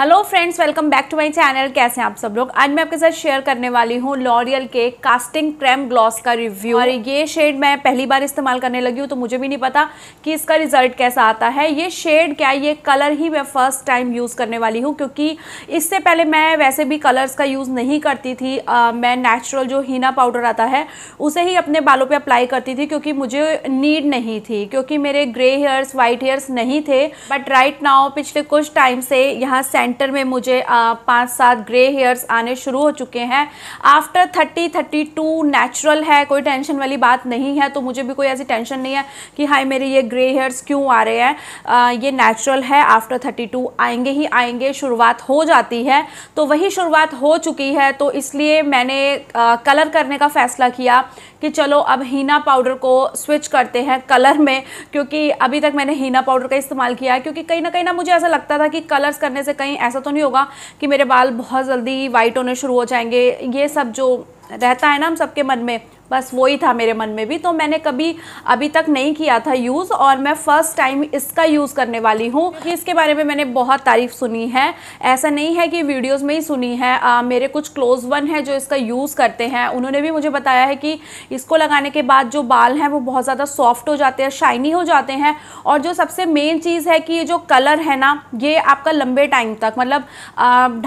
hello friends welcome back to my channel कैसे हैं आप सब लोग आज मैं आपके साथ शेयर करने वाली हूँ लॉरियल के कास्टिंग क्रेम ग्लॉस का रिव्यू और ये शेड मैं पहली बार इस्तेमाल करने लगी हूँ तो मुझे भी नहीं पता कि इसका रिजल्ट कैसा आता है ये शेड क्या ये कलर ही मैं फ़र्स्ट टाइम यूज़ करने वाली हूँ क्योंकि इससे पहले मैं वैसे भी कलर्स का यूज़ नहीं करती थी आ, मैं नेचुरल जो हीना पाउडर आता है उसे ही अपने बालों पर अप्लाई करती थी क्योंकि मुझे नीड नहीं थी क्योंकि मेरे ग्रे हेयर्स वाइट हेयर्स नहीं थे बट राइट नाउ पिछले कुछ टाइम से यहाँ सेंटर में मुझे पाँच सात ग्रे हेयर्स आने शुरू हो चुके हैं after thirty thirty two natural है कोई टेंशन वाली बात नहीं है तो मुझे भी कोई ऐसी टेंशन नहीं है कि हाई मेरे ये ग्रे हेयर्स क्यों आ रहे हैं ये नेचुरल है आफ्टर थर्टी टू आएंगे ही आएंगे शुरुआत हो जाती है तो वही शुरुआत हो चुकी है तो इसलिए मैंने आ, कलर करने का फ़ैसला किया कि चलो अब हीना पाउडर को स्विच करते हैं कलर में क्योंकि अभी तक मैंने हीना पाउडर का इस्तेमाल किया है क्योंकि कहीं ना कहीं ना मुझे ऐसा लगता था कि कलर्स करने से कहीं ऐसा तो नहीं होगा कि मेरे बाल बहुत जल्दी वाइट होने शुरू हो जाएंगे ये सब जो रहता है ना हम सबके मन में बस वही था मेरे मन में भी तो मैंने कभी अभी तक नहीं किया था यूज़ और मैं फ़र्स्ट टाइम इसका यूज़ करने वाली हूँ इसके बारे में मैंने बहुत तारीफ़ सुनी है ऐसा नहीं है कि वीडियोज़ में ही सुनी है आ, मेरे कुछ क्लोज़ वन है जो इसका यूज़ करते हैं उन्होंने भी मुझे बताया है कि इसको लगाने के बाद जो बाल हैं वो बहुत ज़्यादा सॉफ्ट हो जाते हैं शाइनी हो जाते हैं और जो सबसे मेन चीज़ है कि ये जो कलर है ना ये आपका लंबे टाइम तक मतलब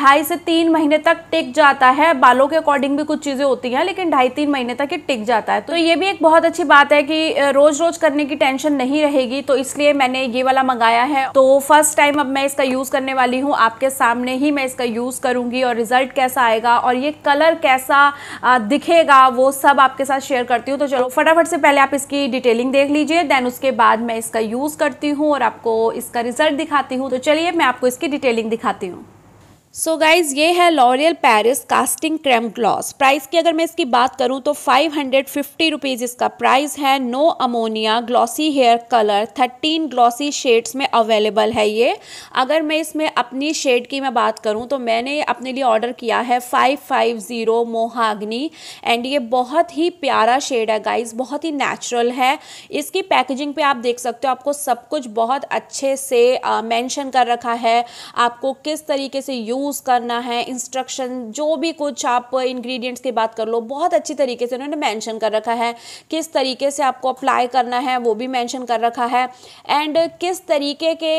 ढाई से तीन महीने तक टिक जाता है बालों के अकॉर्डिंग भी कुछ चीज़ें होती हैं लेकिन ढाई तीन महीने तक ये टिक जाता है तो ये भी एक बहुत अच्छी बात है कि रोज रोज करने की टेंशन नहीं रहेगी तो इसलिए मैंने ये वाला मंगाया है तो फर्स्ट टाइम अब मैं इसका यूज करने वाली हूँ आपके सामने ही मैं इसका यूज करूंगी और रिजल्ट कैसा आएगा और ये कलर कैसा दिखेगा वो सब आपके साथ शेयर करती हूँ तो चलो फटाफट से पहले आप इसकी डिटेलिंग देख लीजिए देन उसके बाद मैं इसका यूज करती हूँ और आपको इसका रिजल्ट दिखाती हूँ तो चलिए मैं आपको इसकी डिटेलिंग दिखाती हूँ सो so गाइज ये है L'Oreal Paris casting creme gloss price की अगर मैं इसकी बात करूँ तो फाइव हंड्रेड फिफ्टी रुपीज़ इसका प्राइस है no ammonia glossy hair colour thirteen glossy shades में अवेलेबल है ये अगर मैं इसमें अपनी शेड की मैं बात करूँ तो मैंने अपने लिए ऑर्डर किया है five five zero mahogany and ये बहुत ही प्यारा शेड है गाइज बहुत ही नेचुरल है इसकी पैकेजिंग पर आप देख सकते हो आपको सब कुछ बहुत अच्छे से मैंशन कर रखा है आपको किस तरीके से यू यूज़ करना है इंस्ट्रक्शन जो भी कुछ आप इंग्रेडिएंट्स की बात कर लो बहुत अच्छी तरीके से उन्होंने मेंशन कर रखा है किस तरीके से आपको अप्लाई करना है वो भी मेंशन कर रखा है एंड किस तरीके के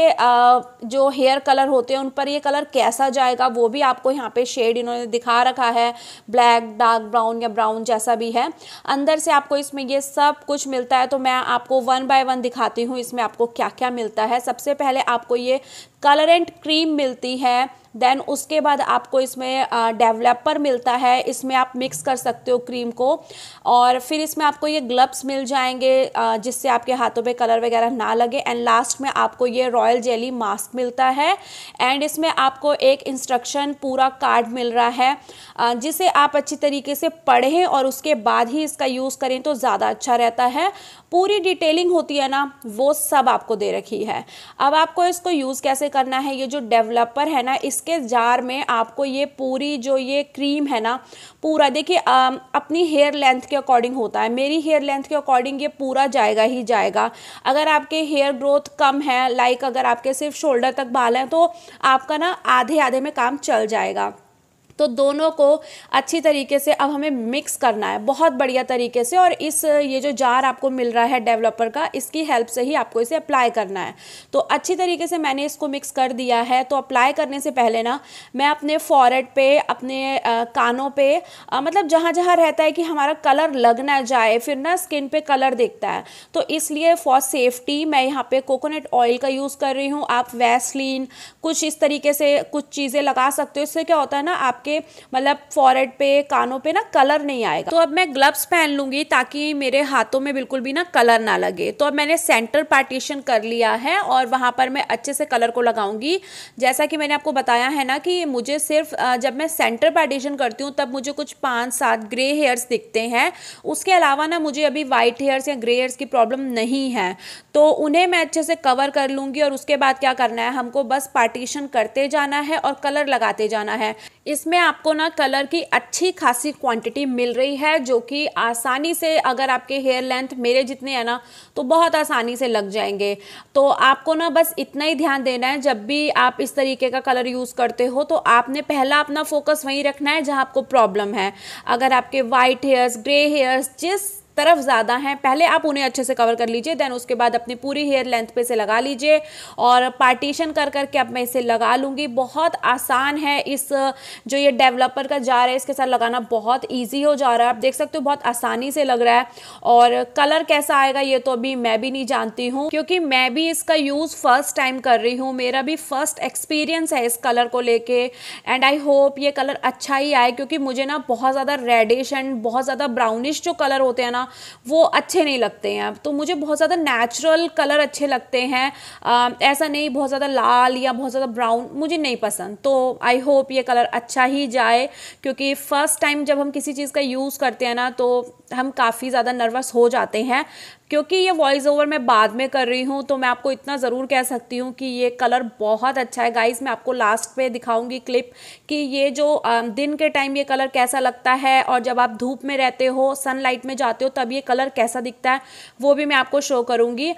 जो हेयर कलर होते हैं उन पर ये कलर कैसा जाएगा वो भी आपको यहाँ पे शेड इन्होंने दिखा रखा है ब्लैक डार्क ब्राउन या ब्राउन जैसा भी है अंदर से आपको इसमें ये सब कुछ मिलता है तो मैं आपको वन बाय वन दिखाती हूँ इसमें आपको क्या क्या मिलता है सबसे पहले आपको ये कलरेंट क्रीम मिलती है देन उसके बाद आपको इसमें डेवलपर मिलता है इसमें आप मिक्स कर सकते हो क्रीम को और फिर इसमें आपको ये ग्लब्स मिल जाएंगे जिससे आपके हाथों पे कलर वगैरह ना लगे एंड लास्ट में आपको ये रॉयल जेली मास्क मिलता है एंड इसमें आपको एक इंस्ट्रक्शन पूरा कार्ड मिल रहा है जिसे आप अच्छी तरीके से पढ़ें और उसके बाद ही इसका यूज़ करें तो ज़्यादा अच्छा रहता है पूरी डिटेलिंग होती है ना वो सब आपको दे रखी है अब आपको इसको यूज़ कैसे करना है ये जो डेवलपर है ना इसके जार में आपको ये पूरी जो ये क्रीम है ना पूरा देखिए अपनी हेयर लेंथ के अकॉर्डिंग होता है मेरी हेयर लेंथ के अकॉर्डिंग ये पूरा जाएगा ही जाएगा अगर आपके हेयर ग्रोथ कम है लाइक अगर आपके सिर्फ शोल्डर तक बाल हैं तो आपका ना आधे आधे में काम चल जाएगा तो दोनों को अच्छी तरीके से अब हमें मिक्स करना है बहुत बढ़िया तरीके से और इस ये जो जार आपको मिल रहा है डेवलपर का इसकी हेल्प से ही आपको इसे अप्लाई करना है तो अच्छी तरीके से मैंने इसको मिक्स कर दिया है तो अप्लाई करने से पहले ना मैं अपने फॉरेड पे अपने आ, कानों पे आ, मतलब जहाँ जहाँ रहता है कि हमारा कलर लग ना जाए फिर ना स्किन पर कलर दिखता है तो इसलिए फॉर सेफ्टी मैं यहाँ पर कोकोनट ऑयल का यूज़ कर रही हूँ आप वैसलिन कुछ इस तरीके से कुछ चीज़ें लगा सकते हो इससे क्या होता है ना आप आपके मतलब फॉरहेड पे कानों पे ना कलर नहीं आएगा तो अब मैं ग्लव्स पहन लूँगी ताकि मेरे हाथों में बिल्कुल भी ना कलर ना लगे तो अब मैंने सेंटर पार्टीशन कर लिया है और वहाँ पर मैं अच्छे से कलर को लगाऊंगी जैसा कि मैंने आपको बताया है ना कि मुझे सिर्फ जब मैं सेंटर पार्टीशन करती हूँ तब मुझे कुछ पाँच सात ग्रे हेयर्स दिखते हैं उसके अलावा ना मुझे अभी वाइट हेयर्स या ग्रे हेयर्स की प्रॉब्लम नहीं है तो उन्हें मैं अच्छे से कवर कर लूँगी और उसके बाद क्या करना है हमको बस पार्टीशन करते जाना है और कलर लगाते जाना है इसमें आपको ना कलर की अच्छी खासी क्वांटिटी मिल रही है जो कि आसानी से अगर आपके हेयर लेंथ मेरे जितने हैं ना तो बहुत आसानी से लग जाएंगे तो आपको ना बस इतना ही ध्यान देना है जब भी आप इस तरीके का कलर यूज़ करते हो तो आपने पहला अपना फोकस वहीं रखना है जहाँ आपको प्रॉब्लम है अगर आपके वाइट हेयर्स ग्रे हेयर्स जिस तरफ ज़्यादा हैं पहले आप उन्हें अच्छे से कवर कर लीजिए देन उसके बाद अपनी पूरी हेयर लेंथ पे से लगा लीजिए और पार्टीशन कर करके अब मैं इसे लगा लूँगी बहुत आसान है इस जो ये डेवलपर का जार है इसके साथ लगाना बहुत ईजी हो जा रहा है आप देख सकते हो बहुत आसानी से लग रहा है और कलर कैसा आएगा ये तो अभी मैं भी नहीं जानती हूँ क्योंकि मैं भी इसका यूज़ फर्स्ट टाइम कर रही हूँ मेरा भी फर्स्ट एक्सपीरियंस है इस कलर को लेके एंड आई होप ये कलर अच्छा ही आए क्योंकि मुझे ना बहुत ज़्यादा रेडिश एंड बहुत ज़्यादा ब्राउनिश जो कलर होते हैं ना ना वो अच्छे नहीं लगते हैं तो मुझे बहुत ज़्यादा नेचुरल कलर अच्छे लगते हैं आ, ऐसा नहीं बहुत ज़्यादा लाल या बहुत ज़्यादा ब्राउन मुझे नहीं पसंद तो आई होप ये कलर अच्छा ही जाए क्योंकि फ़र्स्ट टाइम जब हम किसी चीज़ का यूज़ करते हैं ना तो हम काफ़ी ज़्यादा नर्वस हो जाते हैं क्योंकि ये वॉइस ओवर मैं बाद में कर रही हूँ तो मैं आपको इतना ज़रूर कह सकती हूँ कि ये कलर बहुत अच्छा है गाइस मैं आपको लास्ट पे दिखाऊंगी क्लिप कि ये जो दिन के टाइम ये कलर कैसा लगता है और जब आप धूप में रहते हो सनलाइट में जाते हो तो तब ये कलर कैसा दिखता है वो भी मैं आपको शो करूँगी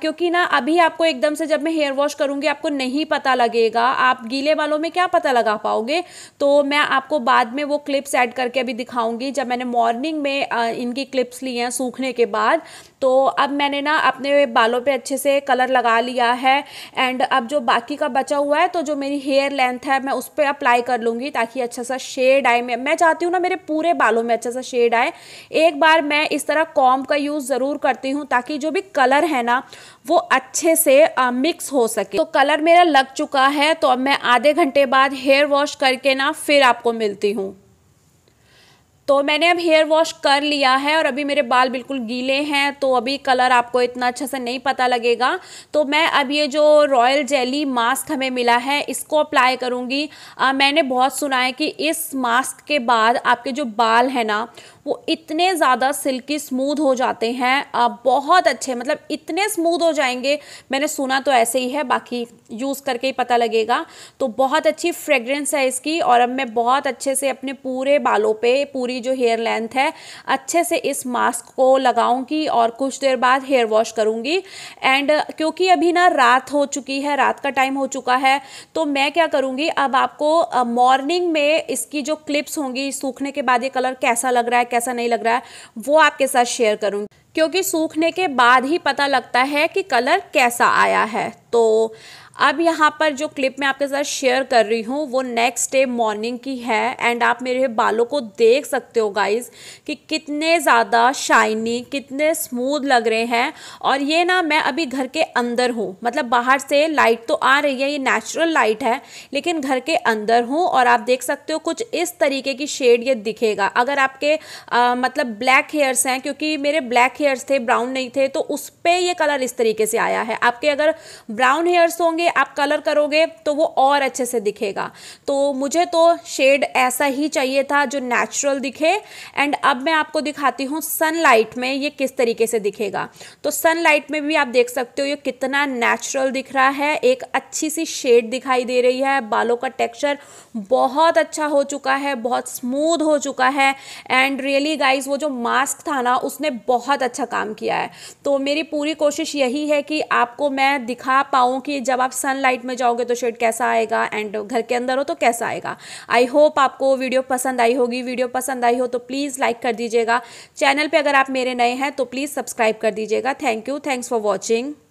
क्योंकि ना अभी आपको एकदम से जब मैं हेयर वॉश करूँगी आपको नहीं पता लगेगा आप गीले बालों में क्या पता लगा पाओगे तो मैं आपको बाद में वो क्लिप्स एड करके अभी दिखाऊँगी जब मैंने मॉर्निंग में इनकी क्लिप्स ली हैं सूखने के बाद तो अब मैंने ना अपने बालों पे अच्छे से कलर लगा लिया है एंड अब जो बाकी का बचा हुआ है तो जो मेरी हेयर लेंथ है मैं उस पर अप्लाई कर लूँगी ताकि अच्छा सा शेड आए मैं चाहती हूँ ना मेरे पूरे बालों में अच्छा सा शेड आए एक बार मैं इस तरह कॉम का यूज़ ज़रूर करती हूँ ताकि जो भी कलर है ना वो अच्छे से आ, मिक्स हो सके तो कलर मेरा लग चुका है तो अब मैं आधे घंटे बाद हेयर वॉश करके ना फिर आपको मिलती हूँ तो मैंने अब हेयर वॉश कर लिया है और अभी मेरे बाल बिल्कुल गीले हैं तो अभी कलर आपको इतना अच्छा से नहीं पता लगेगा तो मैं अब ये जो रॉयल जेली मास्क हमें मिला है इसको अप्लाई करूँगी मैंने बहुत सुना है कि इस मास्क के बाद आपके जो बाल हैं ना वो इतने ज़्यादा सिल्की स्मूथ हो जाते हैं आप बहुत अच्छे मतलब इतने स्मूथ हो जाएंगे मैंने सुना तो ऐसे ही है बाकी यूज़ करके ही पता लगेगा तो बहुत अच्छी फ्रेगरेंस है इसकी और अब मैं बहुत अच्छे से अपने पूरे बालों पे पूरी जो हेयर लेंथ है अच्छे से इस मास्क को लगाऊंगी और कुछ देर बाद हेयर वॉश करूँगी एंड क्योंकि अभी ना रात हो चुकी है रात का टाइम हो चुका है तो मैं क्या करूँगी अब आपको मॉर्निंग में इसकी जो क्लिप्स होंगी सूखने के बाद ये कलर कैसा लग रहा है कैसा नहीं लग रहा है वो आपके साथ शेयर करूँगी क्योंकि सूखने के बाद ही पता लगता है कि कलर कैसा आया है तो अब यहाँ पर जो क्लिप मैं आपके साथ शेयर कर रही हूँ वो नेक्स्ट डे मॉर्निंग की है एंड आप मेरे बालों को देख सकते हो गाइज कि कितने ज़्यादा शाइनी कितने स्मूथ लग रहे हैं और ये ना मैं अभी घर के अंदर हूँ मतलब बाहर से लाइट तो आ रही है ये नेचुरल लाइट है लेकिन घर के अंदर हूँ और आप देख सकते हो कुछ इस तरीके की शेड ये दिखेगा अगर आपके आ, मतलब ब्लैक हेयर्स हैं क्योंकि मेरे ब्लैक हेयर्स थे ब्राउन नहीं थे तो उस पर यह कलर इस तरीके से आया है आपके अगर ब्राउन हेयर्स होंगे करोगे आप कलर करोगे तो वो और अच्छे से दिखेगा तो मुझे तो शेड ऐसा ही चाहिए था जो नेचुरल दिखे एंड अब मैं आपको दिखाती हूँ सनलाइट में ये किस तरीके से दिखेगा तो सनलाइट में भी आप देख सकते हो ये कितना नेचुरल दिख रहा है एक अच्छी सी शेड दिखाई दे रही है बालों का टेक्स्चर बहुत अच्छा हो चुका है बहुत स्मूथ हो चुका है एंड रियली गाइज वो जो मास्क था ना उसने बहुत अच्छा काम किया है तो मेरी पूरी कोशिश यही है कि आपको मैं दिखा पाऊँ कि जब आप आप सनलाइट में जाओगे तो शेड कैसा आएगा एंड घर के अंदर हो तो कैसा आएगा आई होप आपको वीडियो पसंद आई होगी वीडियो पसंद आई हो तो प्लीज़ लाइक कर दीजिएगा चैनल पर अगर आप मेरे नए हैं तो प्लीज़ सब्सक्राइब कर दीजिएगा thank you thanks for watching